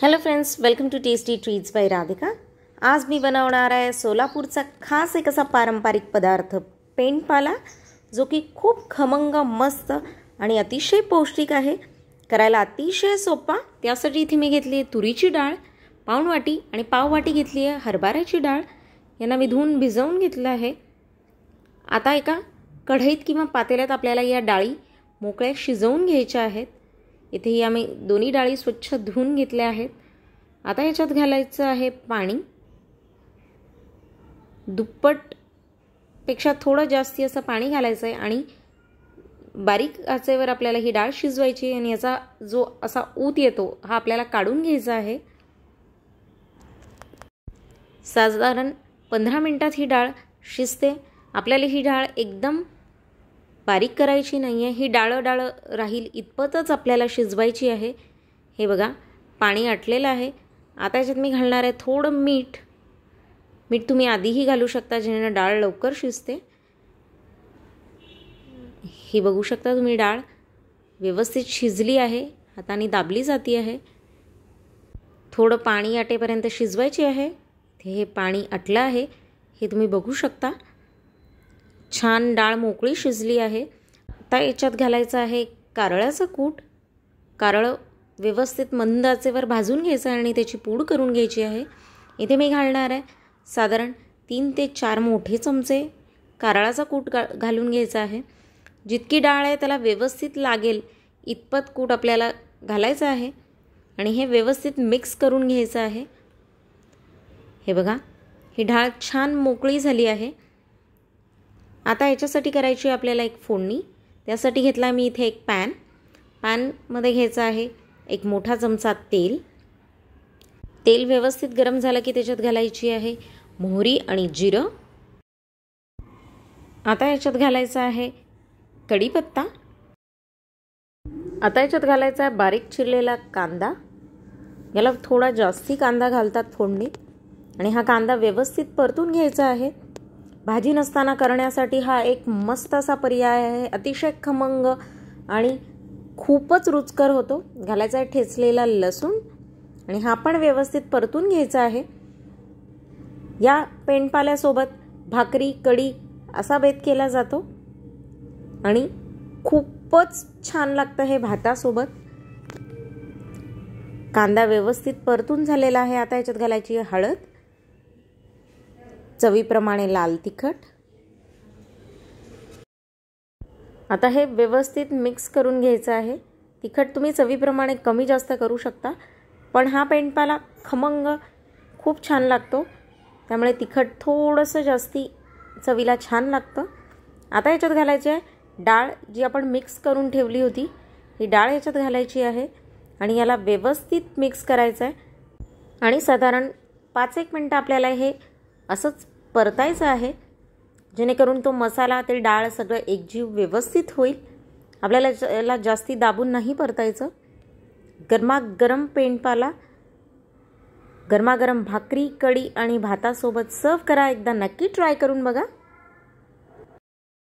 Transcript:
hello friends welcome to tasty treats by Radhika आज मी बनवणार आहे सोलापूरचा खास एक असा पारंपरिक पदार्थ पेंटपाला जो की खूप खमंग मस्त आणि अतिशय पौष्टिक आहे करायला अतिशय सोपा त्यासाठी इथे मी घेतली आहे तुरीची डाळ पाऊण वाटी आणि पाववाटी घेतली आहे हरभऱ्याची डाळ यांना मी धुवून भिजवून घेतलं आहे आता एका कढईत किंवा पातेल्यात आपल्याला या डाळी मोकळ्या शिजवून घ्यायच्या आहेत इथेही आम्ही दोन्ही डाळी स्वच्छ धुवून घेतल्या आहेत आता ह्याच्यात घालायचं आहे पाणी दुप्पटपेक्षा थोडं जास्ती असं पाणी घालायचं आहे आणि बारीक आचेवर आपल्याला ही डाळ शिजवायची आणि याचा जो असा ऊत येतो हा आपल्याला काढून घ्यायचा आहे साधारण पंधरा मिनटात ही डाळ शिजते आपल्याला ही डाळ एकदम बारीक करायची नाही आहे ही डाळं डाळं राहील इतपतच आपल्याला शिजवायची आहे हे बघा पाणी आटलेलं आहे आता याच्यात मी घालणार आहे थोडं मीठ मीठ तुम्ही आधीही घालू शकता जेणेनं डाळ लवकर शिजते ही बघू शकता तुम्ही डाळ व्यवस्थित शिजली आहे हाताने दाबली जाती आहे थोडं पाणी आटेपर्यंत शिजवायची आहे हे पाणी आटलं आहे हे तुम्ही बघू शकता छान डाळ मोकळी शिजली आहे आता याच्यात घालायचं आहे कारळाचं कूट कारळं व्यवस्थित मंदाचेवर भाजून घ्यायचं आहे आणि त्याची पूड करून घ्यायची आहे इथे मी घालणार आहे साधारण तीन ते चार मोठे चमचे कारळाचा कूट गा घालून घ्यायचा आहे जितकी डाळ आहे त्याला व्यवस्थित लागेल इतपत कूट आपल्याला घालायचं आहे आणि हे व्यवस्थित मिक्स करून घ्यायचं आहे हे बघा ही डाळ छान मोकळी झाली आहे आता याच्यासाठी करायची आपल्याला एक फोडणी त्यासाठी घेतला मी इथे एक पॅन पॅनमध्ये घ्यायचं आहे एक मोठा चमचा तेल तेल व्यवस्थित गरम झालं की त्याच्यात घालायची आहे मोहरी आणि जिरं आता याच्यात घालायचं आहे कढीपत्ता आता याच्यात घालायचा आहे बारीक चिरलेला कांदा याला थोडा जास्ती कांदा घालतात फोडणीत आणि हा कांदा व्यवस्थित परतून घ्यायचा आहे भाजी नसताना करण्यासाठी हा एक मस्त असा पर्याय आहे अतिशय खमंग आणि खूपच रुचकर होतो घालायचा आहे ठेचलेला लसूण आणि हा पण व्यवस्थित परतून घ्यायचा आहे या पेंडपाल्यासोबत भाकरी कडी असा बेत केला जातो आणि खूपच छान लागतं हे भातासोबत कांदा व्यवस्थित परतून झालेला आहे आता याच्यात घालायची हळद चवीप्रमाणे लाल तिखट आता हे व्यवस्थित मिक्स करून घ्यायचं आहे तिखट तुम्ही चवीप्रमाणे कमी जास्त करू शकता पण हा पेंडपाला खमंग खूप छान लागतो त्यामुळे तिखट थोडंसं जास्ती चवीला छान लागतं आता याच्यात घालायची आहे डाळ जी आपण मिक्स करून ठेवली होती ही डाळ याच्यात घालायची आहे आणि याला व्यवस्थित मिक्स करायचं आहे आणि साधारण पाच एक मिनटं आपल्याला हे असंच परतायचं आहे जेणेकरून तो मसाला ते डाळ सगळं एकजीव व्यवस्थित होईल आपल्याला याला जास्ती दाबून नाही परतायचं गरमागरम पेंडपाला गरमागरम भाकरी कढी आणि भातासोबत सर्व करा एकदा नक्की ट्राय करून बघा